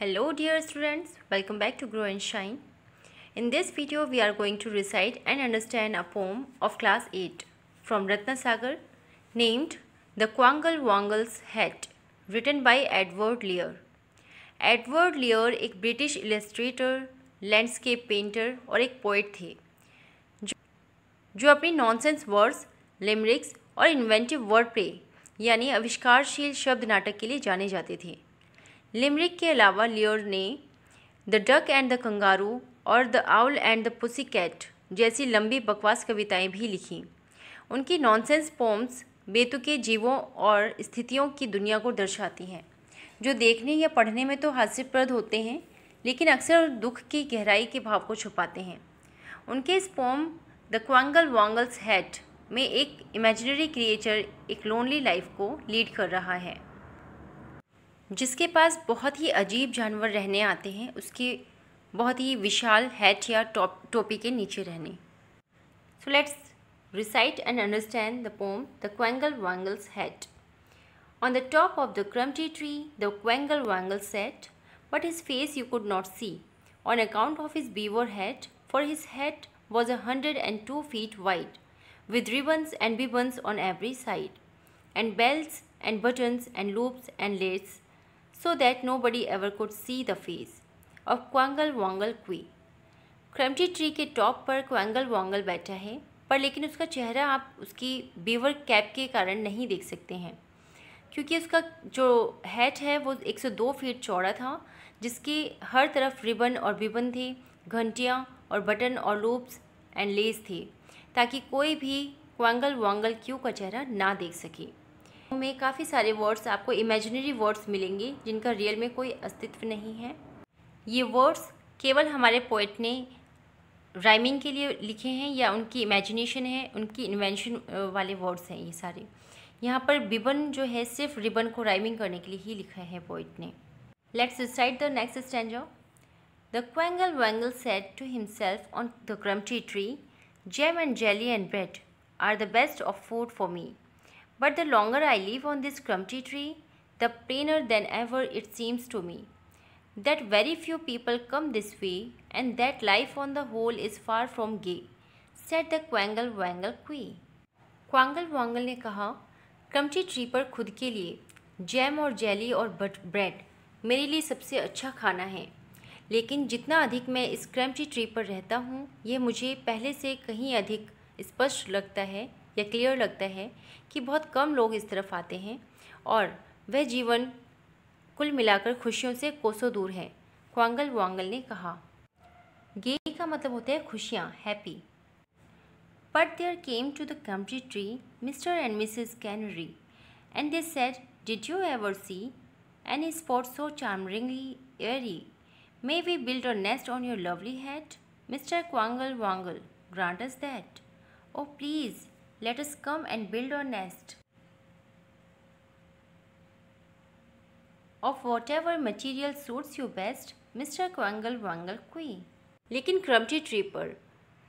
Hello dear students, welcome back to Grow and Shine. In this video we are going to recite and understand a poem of class 8 from Ratnasagar named The Quangle Wangle's Hat written by Edward Lear. Edward Lear एक British Illustrator landscape painter और एक poet थे जो, जो अपनी nonsense words लिमरिक्स और inventive word play यानी आविष्कारशील शब्द नाटक के लिए जाने जाते थे लिमरिक के अलावा लियोर ने the duck and the kangaroo और the owl and the pussy cat जैसी लंबी बकवास कविताएं भी लिखीं उनकी नॉनसेंस पोम्स बेतुके जीवों और स्थितियों की दुनिया को दर्शाती हैं जो देखने या पढ़ने में तो हास्यप्रद होते हैं लेकिन अक्सर दुख की गहराई के भाव को छुपाते हैं उनके इस poem the Quangle Wangle's hat में एक इमेजिनरी क्रिएचर एक लोनली लाइफ को लीड कर रहा है जिसके पास बहुत ही अजीब जानवर रहने आते हैं उसके बहुत ही विशाल हैट या टॉप टोपी के नीचे रहने so let's recite and understand the poem the Quangle Wangle's hat on the top of the crumpetty tree the Quangle Wangle sat but his face you could not see on account of his beaver hat for his hat was a hundred and two feet wide with ribbons and bibbons on every side and bells and buttons and loops and lace so that nobody ever could see the face of Quangle Wangle Quee crumpetty tree के top पर क्वेंगल वांगल बैठा है पर लेकिन उसका चेहरा आप उसकी बीवर कैप के कारण नहीं देख सकते हैं क्योंकि उसका जो हैट है वो 102 फीट चौड़ा था जिसके हर तरफ रिबन और बिबन थे घंटियाँ और बटन और लूप्स एंड लेस थे ताकि कोई भी क्वेंगल वांगल क्यू का चेहरा ना देख सके में काफ़ी सारे वर्ड्स आपको इमेजिनरी वर्ड्स मिलेंगे जिनका रियल में कोई अस्तित्व नहीं है ये वर्ड्स केवल हमारे पोइट ने राइमिंग के लिए लिखे हैं या उनकी इमेजिनेशन है उनकी इन्वेंशन वाले वर्ड्स हैं ये सारे यहाँ पर बिबन जो है सिर्फ रिबन को राइमिंग करने के लिए ही लिखा है पोइट ने let's recite the next stanza the Quangle Wangle said to himself on the crumpetty tree jam and jelly and bread are the best of food for me But the longer I live on this crumty tree, the plainer than ever it seems to me that very few people come this way and that life on the whole is far from gay, said the Quangle Wangle Quee. Quangle Wangle ने कहा क्रमची tree पर खुद के लिए jam और jelly और but bread मेरे लिए सबसे अच्छा खाना है लेकिन जितना अधिक मैं इस क्रमची ट्री पर रहता हूँ यह मुझे पहले से कहीं अधिक स्पष्ट लगता है या क्लियर लगता है कि बहुत कम लोग इस तरफ आते हैं और वह जीवन कुल मिलाकर खुशियों से कोसों दूर है क्वांगल वांगल ने कहा गे का मतलब होता है खुशियाँ happy but there came to the कंट्री tree mister and missus canary and they said did you ever see any spot so charmingly airy may we build a nest on your lovely head mister Quangle Wangle grant us that O please let come and build build nest of whatever material suits you best mister Quangle Wangle Kui. लेकिन crumpetty tree पर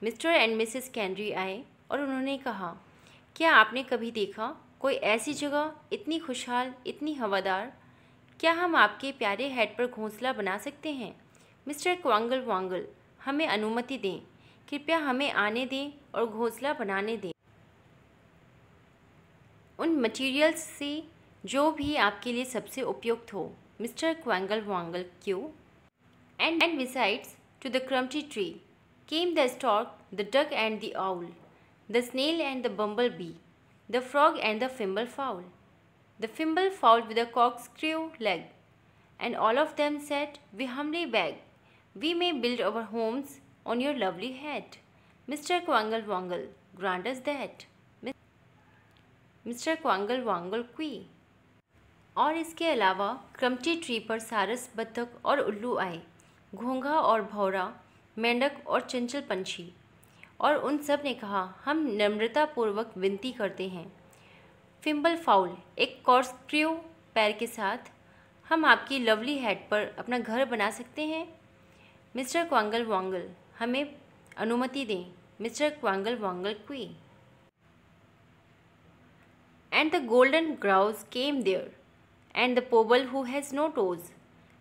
mister and missus canary आए और उन्होंने कहा क्या आपने कभी देखा कोई ऐसी जगह इतनी खुशहाल इतनी हवादार क्या हम आपके प्यारे हेड पर घोंसला बना सकते हैं मिस्टर क्वांगल वांगल हमें अनुमति दें कृपया हमें आने दें और घोंसला बनाने दें मटेरियल्स से जो भी आपके लिए सबसे उपयुक्त हो mister Quangle Wangle Quee and and besides to the crumpetty tree came the stork the duck and the owl the snail and the bumble bee the frog and the fimble fowl the fimble fowl with the corks corkscrew leg and all of them said we humbly beg we may build our homes on your lovely hat mister Quangle Wangle grant us that mister Quangle Wangle क्वी और इसके अलावा क्रमटी tree पर सारस बत्तख और उल्लू आए घोंघा और भौरा मेंढक और चंचल पंछी और उन सब ने कहा हम नम्रतापूर्वक विनती करते हैं फिम्बल फाउल एक कॉर्सक्रियो पैर के साथ हम आपकी लवली हेड पर अपना घर बना सकते हैं मिस्टर क्वांगल वांगल हमें अनुमति दें मिस्टर क्वांगल वांगल क्वी And the golden grouse came there, and the pobble who has no toes,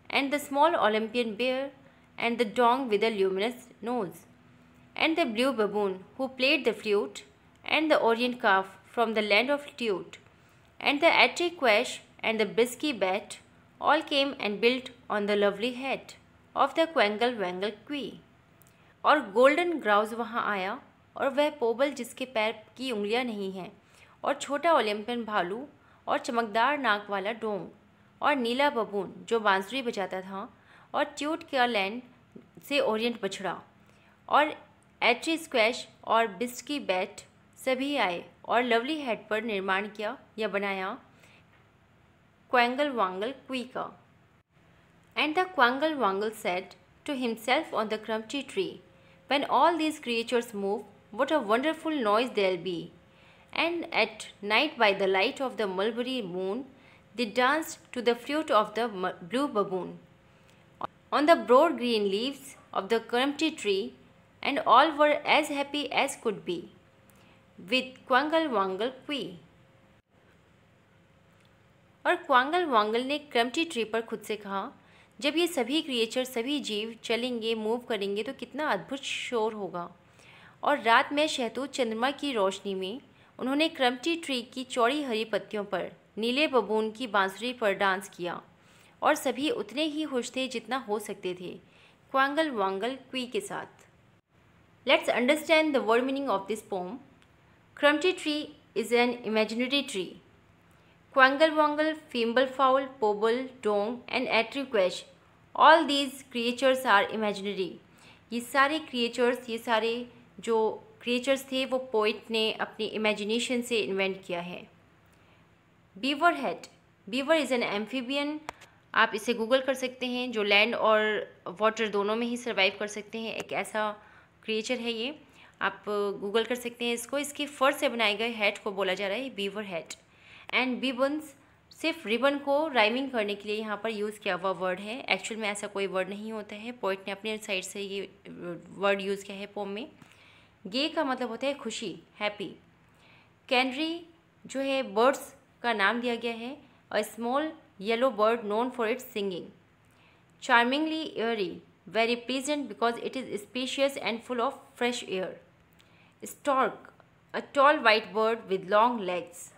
and the small Olympian bear, and the dong with a luminous nose, and the blue baboon who played the flute, and the orient calf from the land of Teut, and the quash and the brisky bat all came and built on the lovely head of the Quangle wangle quee. और golden grouse वहाँ आया और वह पोबल जिसके पैर की उंगलियां नहीं हैं और छोटा ओलंपियन भालू और चमकदार नाक वाला डोंग और नीला बबून जो बांसुरी बजाता था और ट्यूट का लैंड से ओरिएंट बछड़ा और एट्री स्क्वैश और बिस्की बैट सभी आए और लवली हेड पर निर्माण किया या बनाया क्वेंगल वांगल क्वी का and the Quangle Wangle said to himself on the crumpetty tree when all this creatures move what a wonderful noise there'll be and at night by the light of the mulberry moon they danced to the flute of the blue baboon. On the broad green leaves of the Kurumti tree and all were as happy as could be with Quangal Wangal Kui. और क्वांगल Wangle ने क्रमटी tree पर खुद से कहा जब ये सभी creature सभी जीव चलेंगे मूव करेंगे तो कितना अद्भुत शोर होगा और रात में शहतूत चंद्रमा की रोशनी में उन्होंने क्रमटी ट्री की चौड़ी हरी पत्तियों पर नीले बबून की बांसुरी पर डांस किया और सभी उतने ही खुश थे जितना हो सकते थे क्वांगल वांगल क्वी के साथ let's understand the word meaning of this poem crumpetty tree is an imaginary tree Wangle fimble fowl Pobble Dong and attery squash all these creatures are imaginary ये सारे क्रिएचर्स ये सारे जो क्रिएचर्स थे वो poet ने अपनी इमेजिनेशन से इन्वेंट किया है beaver head beaver is an amphibian आप इसे गूगल कर सकते हैं जो लैंड और वाटर दोनों में ही सर्वाइव कर सकते हैं एक ऐसा क्रिएचर है ये आप गूगल कर सकते हैं इसको इसके फर से बनाए गए हेड को बोला जा रहा है बीवर हेड एंड बीबन्स सिर्फ रिबन को राइमिंग करने के लिए यहाँ पर यूज़ किया हुआ वर्ड है एक्चुअल में ऐसा कोई वर्ड नहीं होता है पोइट ने अपने साइड से ये वर्ड यूज़ किया है पोम में गे का मतलब होता है खुशी हैप्पी कैनरी जो है बर्ड्स का नाम दिया गया है a small yellow bird known for its singing charmingly airy very pleasant because it is spacious and full of fresh air stork a tall white bird with long legs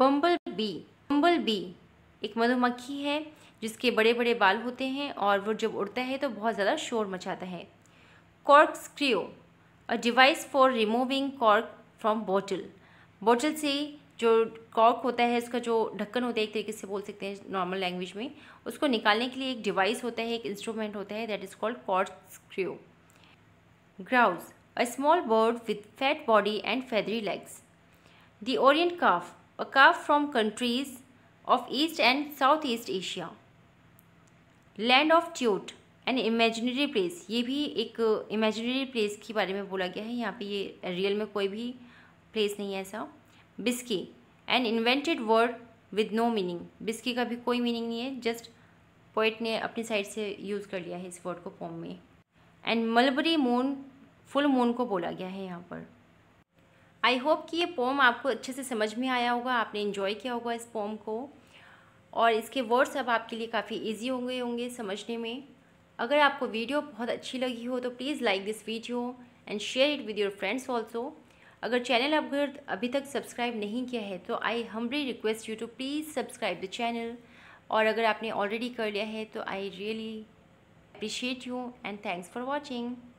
bumble bee bumble bee एक मधुमक्खी है जिसके बड़े बड़े बाल होते हैं और वो जब उड़ता है तो बहुत ज़्यादा शोर मचाता है corkscrew a device for removing cork from bottle bottle से जो कॉर्क होता है उसका जो ढक्कन होता है एक तरीके से बोल सकते हैं नॉर्मल लैंग्वेज में उसको निकालने के लिए एक डिवाइस होता है एक इंस्ट्रूमेंट होता है that is called corkscrew grouse a small bird with fat body and feathery legs the Orient calf a calf from countries of east and south east Asia land of Tute an imaginary place ये भी एक imaginary uh, place के बारे में बोला गया है यहाँ पे ये रियल में कोई भी प्लेस नहीं है ऐसा Bisky an invented word with no meaning Bisky का भी कोई मीनिंग नहीं है जस्ट पोइट ने अपनी साइड से यूज़ कर लिया है इस वर्ड को फॉर्म में and mulberry moon full moon को बोला गया है यहाँ पर आई होप कि ये पोम आपको अच्छे से समझ में आया होगा आपने इन्जॉय किया होगा इस पोम को और इसके वर्ड्स अब आपके लिए काफ़ी ईजी होंगे होंगे समझने में अगर आपको वीडियो बहुत अच्छी लगी हो तो please like this video and share it with your friends also अगर चैनल अगर अभी तक सब्सक्राइब नहीं किया है तो I humbly request you to please subscribe the channel और अगर आपने ऑलरेडी कर लिया है तो I really appreciate you and thanks for watching